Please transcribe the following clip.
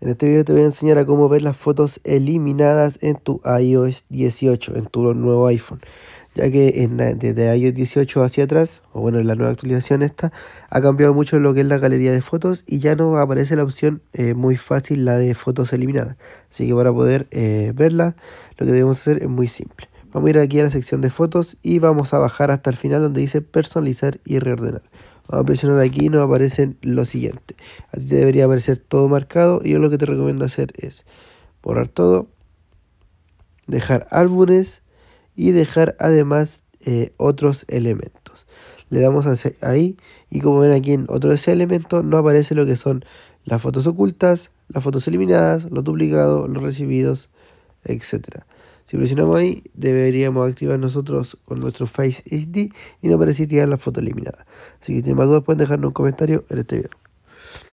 En este video te voy a enseñar a cómo ver las fotos eliminadas en tu iOS 18, en tu nuevo iPhone. Ya que en, desde iOS 18 hacia atrás, o bueno, en la nueva actualización esta, ha cambiado mucho lo que es la galería de fotos y ya no aparece la opción eh, muy fácil, la de fotos eliminadas. Así que para poder eh, verla, lo que debemos hacer es muy simple. Vamos a ir aquí a la sección de fotos y vamos a bajar hasta el final donde dice personalizar y reordenar. Vamos a presionar aquí y nos aparecen lo siguiente. A ti te debería aparecer todo marcado y yo lo que te recomiendo hacer es borrar todo, dejar álbumes y dejar además eh, otros elementos. Le damos ahí y como ven aquí en otro de ese elemento no aparece lo que son las fotos ocultas, las fotos eliminadas, los duplicados, los recibidos, etcétera. Si presionamos ahí, deberíamos activar nosotros con nuestro Face HD y no aparecería la foto eliminada. Así que si tienen más dudas pueden dejarnos un comentario en este video.